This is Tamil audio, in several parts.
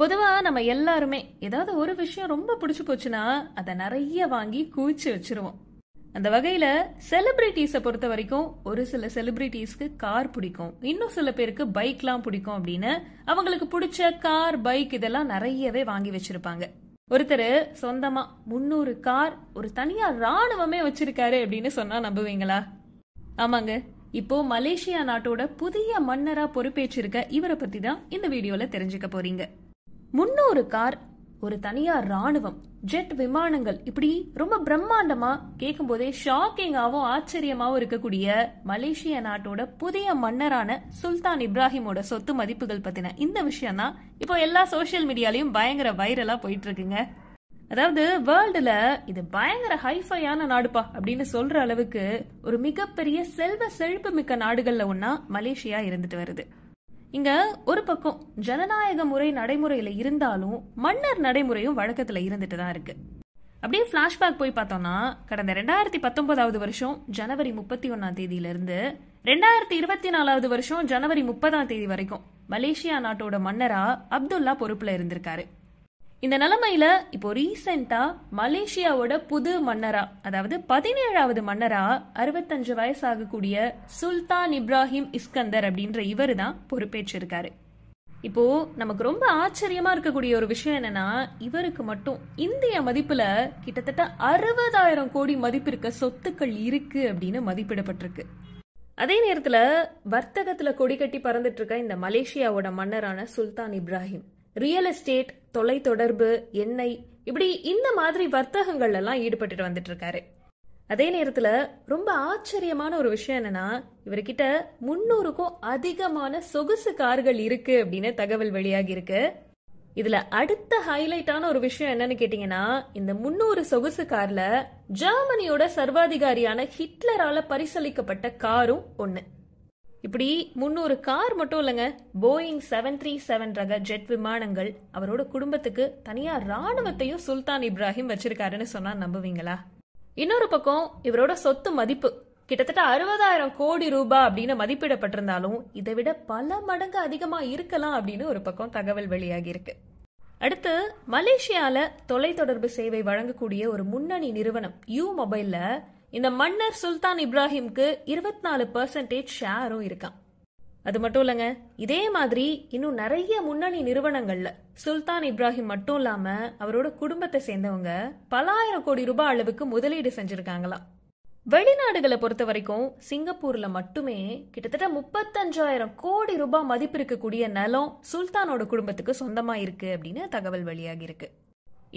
பொதுவாக நம்ம எல்லாருமே ஏதாவது ஒரு விஷயம் ரொம்ப பிடிச்சி போச்சுன்னா அதை நிறைய வாங்கி குவிச்சு வச்சிருவோம் அந்த வகையில் செலிபிரிட்டிஸை பொறுத்த வரைக்கும் ஒரு சில செலிபிரிட்டிஸ்க்கு கார் பிடிக்கும் இன்னும் சில பேருக்கு பைக்லாம் பிடிக்கும் அப்படின்னு அவங்களுக்கு பிடிச்ச கார் பைக் இதெல்லாம் நிறையவே வாங்கி வச்சிருப்பாங்க ஒருத்தர் சொந்தமா முன்னூறு கார் ஒரு தனியா ராணுவமே வச்சிருக்காரு அப்படின்னு சொன்னா நம்புவீங்களா ஆமாங்க இப்போ மலேசியா நாட்டோட புதிய மன்னரா பொறுப்பேற்றிருக்க இவரை பத்தி தான் இந்த வீடியோல தெரிஞ்சுக்க போறீங்க முன்னூறு கார் ஒரு தனியார் ராணுவம் ஜெட் விமானங்கள் இப்படி ரொம்ப பிரம்மாண்டமா கேட்கும் போதே ஷாக்கிங்காவும் ஆச்சரியமாவும் இருக்கக்கூடிய மலேசிய நாட்டோட புதிய மன்னரான சுல்தான் இப்ராஹிமோட சொத்து மதிப்புகள் பத்தின இந்த விஷயம் தான் இப்போ எல்லா சோசியல் மீடியாலையும் பயங்கர வைரலா போயிட்டு இருக்குங்க அதாவது வேர்ல்டுல இது பயங்கர ஹைஃபையான நாடுப்பா அப்படின்னு சொல்ற அளவுக்கு ஒரு மிகப்பெரிய செல்வ செழிப்பு மிக்க நாடுகள்ல ஒன்னா மலேசியா இருந்துட்டு வருது இங்க ஒரு பக்கம் ஜனநாயக முறை நடைமுறையில இருந்தாலும் மன்னர் நடைமுறையும் வழக்கத்துல இருந்துட்டு தான் இருக்கு அப்படியே பிளாஷ்பேக் போய் பார்த்தோம்னா கடந்த ரெண்டாயிரத்தி பத்தொன்பதாவது வருஷம் ஜனவரி முப்பத்தி ஒன்னாம் இருந்து ரெண்டாயிரத்தி இருபத்தி நாலாவது வருஷம் ஜனவரி முப்பதாம் தேதி வரைக்கும் மலேசியா நாட்டோட மன்னரா அப்துல்லா பொறுப்புல இருந்திருக்காரு இந்த நிலைமையில இப்போ ரீசெண்டா மலேசியாவோட புது மன்னரா அதாவது பதினேழாவது மன்னரா அறுபத்தஞ்சு வயசாகக்கூடிய சுல்தான் இப்ராஹிம் இஸ்கந்தர் அப்படின்ற இவர் தான் பொறுப்பேற்றிருக்காரு இப்போ நமக்கு ரொம்ப ஆச்சரியமா இருக்கக்கூடிய ஒரு விஷயம் என்னன்னா இவருக்கு மட்டும் இந்திய மதிப்புல கிட்டத்தட்ட அறுபதாயிரம் கோடி இருக்க சொத்துக்கள் இருக்கு அப்படின்னு மதிப்பிடப்பட்டிருக்கு அதே நேரத்துல வர்த்தகத்துல கொடி கட்டி பறந்துட்டு இருக்க இந்த மலேசியாவோட மன்னரான சுல்தான் இப்ராஹிம் ரியல் எஸ்டேட் தொலைத்தொடர்பு எண்ணெய் இப்படி இந்த மாதிரி வர்த்தகங்கள் எல்லாம் ஈடுபட்டுட்டு வந்துட்டு இருக்காரு அதே நேரத்துல ரொம்ப ஆச்சரியமான ஒரு விஷயம் என்னன்னா இவர்கிட்ட முன்னூறுக்கும் அதிகமான சொகுசு கார்கள் இருக்கு அப்படின்னு தகவல் வெளியாகி இருக்கு இதுல அடுத்த ஹைலைட்டான ஒரு விஷயம் என்னன்னு கேட்டீங்கன்னா இந்த முன்னூறு சொகுசு கார்ல ஜெர்மனியோட சர்வாதிகாரியான ஹிட்லரால பரிசளிக்கப்பட்ட காரும் ஒன்னு இப்படி முன்னூறு கார் மட்டும் இல்லைங்க போயிங் செவன் த்ரீ செவன் ரக ஜெட் விமானங்கள் அவரோட குடும்பத்துக்கு தனியா ராணுவத்தையும் சுல்தான் இப்ராஹிம் வச்சிருக்காருன்னு சொன்னா நம்புவீங்களா இன்னொரு பக்கம் இவரோட சொத்து மதிப்பு கிட்டத்தட்ட அறுபதாயிரம் கோடி ரூபாய் அப்படின்னு மதிப்பிடப்பட்டிருந்தாலும் இதை விட பல மடங்கு அதிகமா இருக்கலாம் அப்படின்னு ஒரு பக்கம் தகவல் வெளியாகி இருக்கு அடுத்து மலேசியால தொலைத்தொடர்பு சேவை வழங்கக்கூடிய ஒரு முன்னணி நிறுவனம் யூ மொபைல்ல இந்த மன்னர் சுல்தான் இப்ராஹிம்க்கு இருபத்தி நாலு பர்சன்டேஜ் ஷேரும் இருக்கான் அது மட்டும் இல்லைங்க இதே மாதிரி இன்னும் நிறைய முன்னணி நிறுவனங்கள்ல சுல்தான் இப்ராஹிம் மட்டும் இல்லாம அவரோட குடும்பத்தை சேர்ந்தவங்க பல ஆயிரம் கோடி ரூபாய் அளவுக்கு முதலீடு செஞ்சிருக்காங்களா வெளிநாடுகளை பொறுத்த வரைக்கும் சிங்கப்பூர்ல மட்டுமே கிட்டத்தட்ட முப்பத்தஞ்சாயிரம் கோடி ரூபாய் மதிப்பு இருக்கக்கூடிய நிலம் சுல்தானோட குடும்பத்துக்கு சொந்தமா இருக்கு அப்படின்னு தகவல் வெளியாகி இருக்கு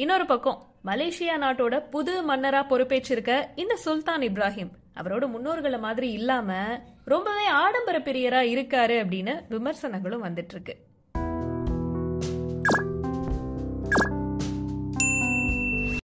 இன்னொரு பக்கம் மலேசியா நாட்டோட புது மன்னரா பொறுப்பேற்றிருக்க இந்த சுல்தான் இப்ராஹிம் அவரோட முன்னோர்களை மாதிரி இல்லாம ரொம்பவே ஆடம்பர பிரியரா இருக்காரு அப்படின்னு விமர்சனங்களும் வந்துட்டு இருக்கு